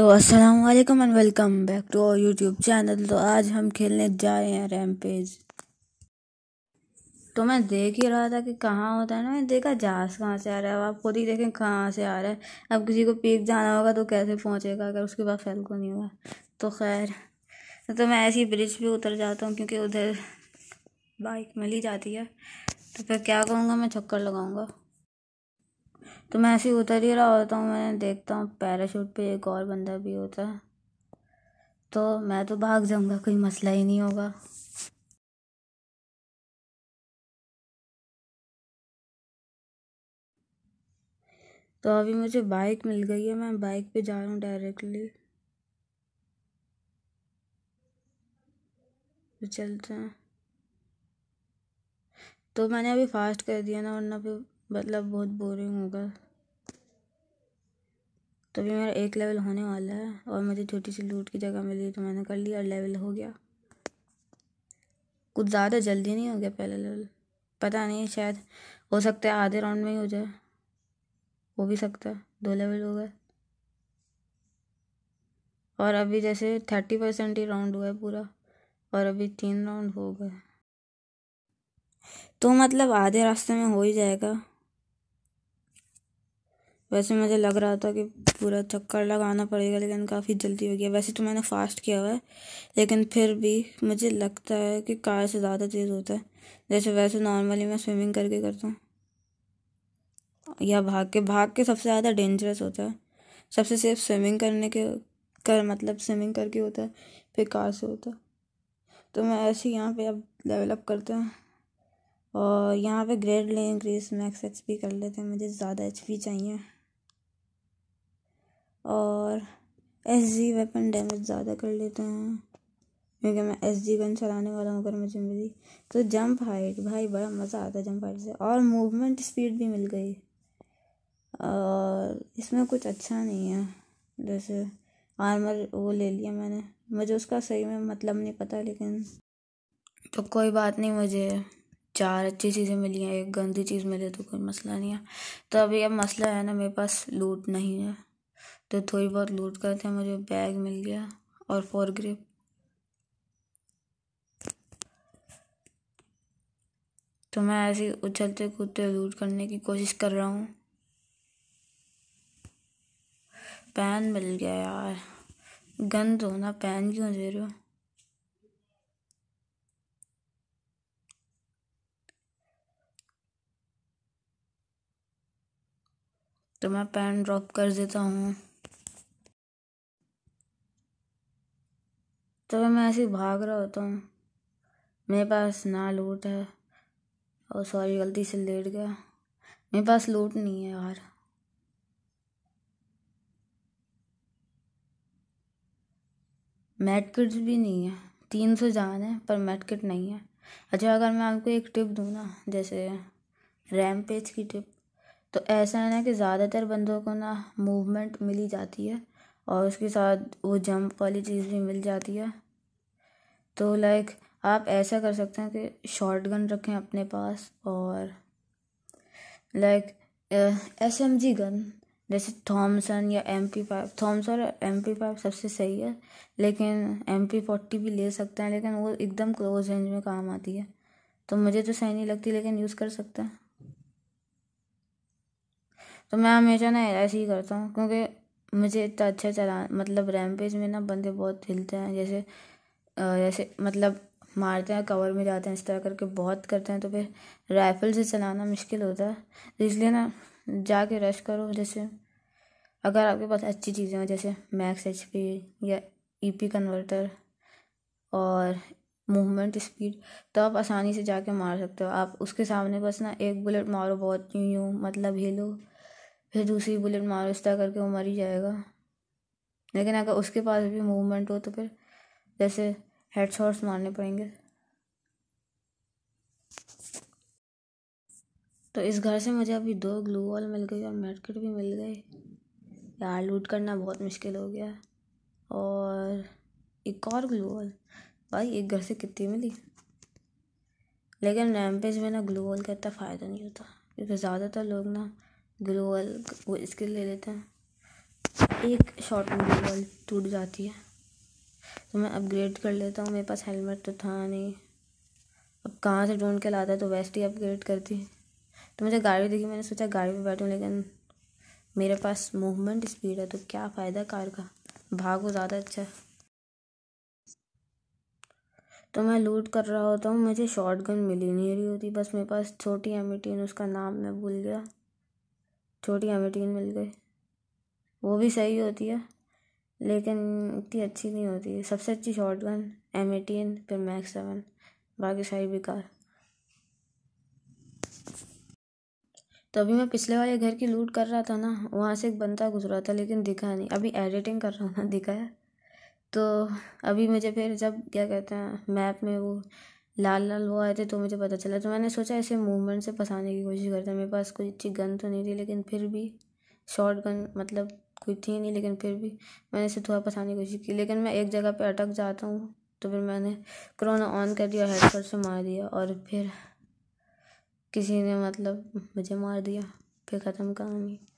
तो अस्सलाम वालेकुम and welcome back to our YouTube channel तो आज हम खेलने जा रहे हैं रैमपेज तो मैं देख ही रहा था कि कहाँ होता है ना मैंने देखा जहाज कहाँ से आ रहा है आप खुद ही देखें कहाँ से आ रहा है अब किसी को पीक जाना होगा तो कैसे पहुँचेगा अगर उसके पास को नहीं होगा तो खैर तो मैं ऐसी ब्रिज पर उतर जाता हूँ क्योंकि उधर बाइक मिल ही जाती है तो फिर क्या कहूँगा मैं चक्कर लगाऊँगा तो मैं ऐसे ही उतर ही रहा होता हूँ मैं देखता हूँ पैराशूट पे एक और बंदा भी होता है तो मैं तो भाग जाऊँगा कोई मसला ही नहीं होगा तो अभी मुझे बाइक मिल गई है मैं बाइक पे जा रहा हूँ डायरेक्टली तो चलते हैं तो मैंने अभी फास्ट कर दिया ना वरना फिर मतलब बहुत बोरिंग होगा तभी मेरा एक लेवल होने वाला है और मुझे छोटी सी लूट की जगह मिली तो मैंने कर लिया और लेवल हो गया कुछ ज़्यादा जल्दी नहीं हो गया पहला लेवल पता नहीं शायद हो सकता है आधे राउंड में ही हो जाए हो भी सकता है दो लेवल हो गए और अभी जैसे थर्टी परसेंट ही राउंड हुआ है पूरा और अभी तीन राउंड हो गए तो मतलब आधे रास्ते में हो ही जाएगा वैसे मुझे लग रहा था कि पूरा चक्कर लगाना पड़ेगा लेकिन काफ़ी जल्दी हो गया वैसे तो मैंने फास्ट किया हुआ है लेकिन फिर भी मुझे लगता है कि कार से ज़्यादा तेज़ होता है जैसे वैसे नॉर्मली मैं स्विमिंग करके करता हूँ या भाग के भाग के सबसे ज़्यादा डेंजरस होता है सबसे सेफ स्विमिंग करने के कर मतलब स्विमिंग करके होता है फिर कार से होता है तो मैं ऐसे यहाँ पे अब डेवलप करते हैं और यहाँ पे ग्रेड लें इंक्रीज मैक्स एक्स कर लेते हैं मुझे ज़्यादा एच चाहिए और एस जी वेपन डैमेज ज़्यादा कर लेते हैं क्योंकि मैं एस जी गन चलाने वाला हूँ अगर मुझे मिली तो जंप हाइट भाई बड़ा मज़ा आता है जंप हाइट से और मूवमेंट स्पीड भी मिल गई और इसमें कुछ अच्छा नहीं है जैसे आर्मर वो ले लिया मैंने मुझे उसका सही में मतलब नहीं पता लेकिन तो कोई बात नहीं मुझे चार अच्छी चीज़ें मिली हैं एक गंदी चीज़ मिली तो कोई मसला नहीं है तो अभी अब मसला है ना मेरे पास लूट नहीं है तो थोड़ी बहुत लूट करते थे मुझे बैग मिल गया और फोर ग्रिप तो मैं ऐसे उछलते कूदते लूट करने की कोशिश कर रहा हूँ पैन मिल गया यार गन दो ना पैन क्यों दे रहे हो तो मैं पैन ड्रॉप कर देता हूँ तो मैं ऐसे ही भाग रहा होता हूँ मेरे पास ना लूट है और सॉरी गलती से लेट गया मेरे पास लूट नहीं है यार मेडकिट किट भी नहीं है तीन सौ जान है पर मेडकिट किट नहीं है अच्छा अगर मैं आपको एक टिप दूँ ना जैसे रैम पेज की टिप तो ऐसा है ना कि ज़्यादातर बंदों को ना मूवमेंट मिली जाती है और उसके साथ वो जंप वाली चीज़ भी मिल जाती है तो लाइक आप ऐसा कर सकते हैं कि शॉर्ट गन रखें अपने पास और like S M G gun जैसे थॉमसन या एम पी फाइव थॉमसन और एम पी फाइव सबसे सही है लेकिन एम पी फोर्टी भी ले सकते हैं लेकिन वो एकदम क्लोज रेंज में काम आती है तो मुझे तो सही नहीं लगती लेकिन यूज़ कर सकते हैं तो मैं हमेशा ना ऐसे ही करता हूँ क्योंकि मुझे इतना अच्छा चला मतलब रैमपेज में ना बंदे बहुत हिलते हैं जैसे जैसे मतलब मारते हैं कवर में जाते हैं इस तरह करके बहुत करते हैं तो फिर राइफल से चलाना मुश्किल होता है तो इसलिए ना जाके रश करो जैसे अगर आपके पास अच्छी चीज़ें हों जैसे मैक्स एच पी या ई पी कन्वर्टर और मूवमेंट स्पीड तो आप आसानी से जाके मार सकते हो आप उसके सामने बस ना एक बुलेट मारो बहुत यूँ यूँ मतलब हिलो फिर दूसरी बुलेट मारो तरह करके वो मर ही जाएगा लेकिन अगर उसके पास भी मूवमेंट हो तो फिर जैसे हेड शॉट्स मारने पड़ेंगे तो इस घर से मुझे अभी दो ग्लू वॉल मिल गई और मेडकिट भी मिल गई यार लूट करना बहुत मुश्किल हो गया और एक और ग्लू वॉल भाई एक घर से कितनी मिली लेकिन रैमपेज में ना ग्लू वॉल का इतना फ़ायदा नहीं होता क्योंकि ज़्यादातर लोग ना ग्लो वॉल वो स्किल ले लेते हैं एक शॉट में ग्लो वॉल टूट जाती है तो मैं अपग्रेड कर लेता हूँ मेरे पास हेलमेट तो था नहीं अब कहाँ से ढूंढ के लाता तो वेस्ट ही अपग्रेड करती तो मुझे गाड़ी देखी मैंने सोचा गाड़ी पे बैठूँ लेकिन मेरे पास मूवमेंट स्पीड है तो क्या फ़ायदा कार का भागो ज़्यादा अच्छा है तो मैं लूट कर रहा होता हूँ मुझे शॉटगन मिली नहीं रही होती बस मेरे पास छोटी एम उसका नाम मैं भूल गया छोटी अमेठी मिल गई वो भी सही होती है लेकिन इतनी अच्छी नहीं होती है सबसे अच्छी शॉर्ट गन एम एटीन फिर मैक्स सेवन बाकी सारी बेकार तो अभी मैं पिछले वाले घर की लूट कर रहा था ना वहाँ से एक बंदा गुजरा था लेकिन दिखा नहीं अभी एडिटिंग कर रहा हूँ ना दिखाया तो अभी मुझे फिर जब क्या कहते हैं मैप में वो लाल लाल वो आए थे तो मुझे पता चला तो मैंने सोचा ऐसे मूवमेंट से फंसाने की कोशिश करते हैं मेरे पास कोई अच्छी गन तो नहीं थी लेकिन फिर भी शॉर्ट गन मतलब कोई थी नहीं लेकिन फिर भी मैंने इसे थोड़ा फंसाने की कोशिश की लेकिन मैं एक जगह पर अटक जाता हूँ तो फिर मैंने करोना ऑन कर दिया हेडफोन से मार दिया और फिर किसी ने मतलब मुझे मार दिया फिर ख़त्म कहानी